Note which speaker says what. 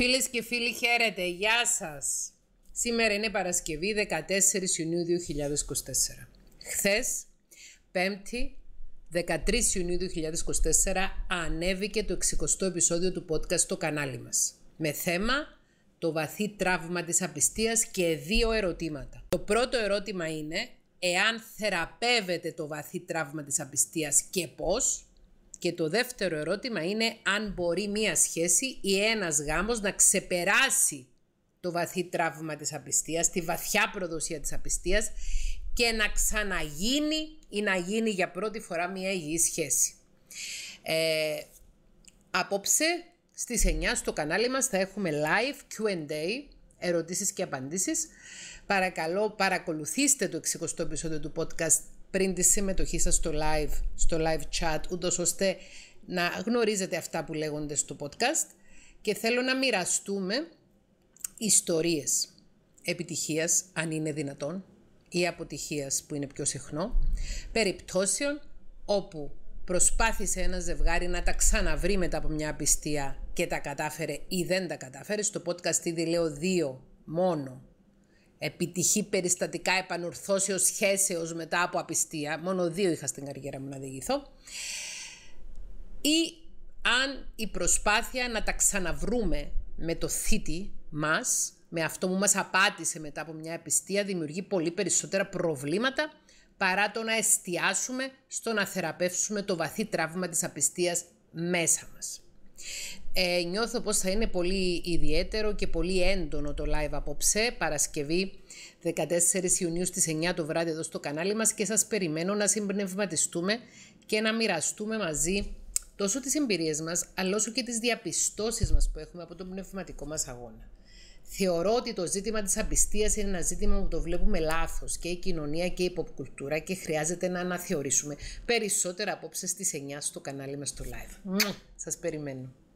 Speaker 1: Φίλες και φίλοι χαίρετε, γεια σας! Σήμερα είναι Παρασκευή 14 Ιουνίου 2024. Χθες, 5η 13 Ιουνίου 2024, ανέβηκε το 60ο επεισόδιο του podcast στο κανάλι μας. Με θέμα το βαθύ τραύμα της απιστίας και δύο ερωτήματα. Το πρώτο ερώτημα είναι εάν θεραπεύεται το βαθύ τραύμα της απιστίας και πώς. Και το δεύτερο ερώτημα είναι αν μπορεί μία σχέση ή ένας γάμος να ξεπεράσει το βαθύ τραύμα της απιστίας, τη βαθιά προδοσία της απιστίας και να ξαναγίνει ή να γίνει για πρώτη φορά μία υγιής σχέση. Ε, απόψε στις 9 στο κανάλι μας θα έχουμε live Q&A, ερωτήσεις και απαντήσεις. Παρακαλώ παρακολουθήστε το 60ο επεισόδιο του podcast πριν τη συμμετοχή σας στο live, στο live chat, ούτως ώστε να γνωρίζετε αυτά που λέγονται στο podcast και θέλω να μοιραστούμε ιστορίες επιτυχίας, αν είναι δυνατόν, ή αποτυχίας που είναι πιο συχνό, περιπτώσεων όπου προσπάθησε ένα ζευγάρι να τα ξαναβρει μετά από μια απιστία και τα κατάφερε ή δεν τα κατάφερε. Στο podcast ήδη λέω δύο μόνο επιτυχή περιστατικά επανορθώσεως σχέσεως μετά από απιστία, μόνο δύο είχα στην καριέρα μου να διηγηθώ, ή αν η προσπάθεια να τα ξαναβρούμε με το θήτη μας, με αυτό που μας απάτησε μετά από μια επιστία, δημιουργεί πολύ περισσότερα προβλήματα παρά το να εστιάσουμε στο να θεραπεύσουμε το βαθύ τραύμα της απιστίας μέσα μας. Ε, νιώθω πως θα είναι πολύ ιδιαίτερο και πολύ έντονο το live απόψε, Παρασκευή 14 Ιουνίου στις 9 το βράδυ εδώ στο κανάλι μας και σας περιμένω να συμπνευματιστούμε και να μοιραστούμε μαζί τόσο τις εμπειρίες μας, αλλά όσο και τις διαπιστώσεις μας που έχουμε από τον πνευματικό μας αγώνα. Θεωρώ ότι το ζήτημα της απιστίας είναι ένα ζήτημα που το βλέπουμε λάθος και η κοινωνία και η υποκουλτούρα και χρειάζεται να αναθεωρήσουμε περισσότερα απόψε στις 9 στο κανάλι μας στο live. Σας περιμένω.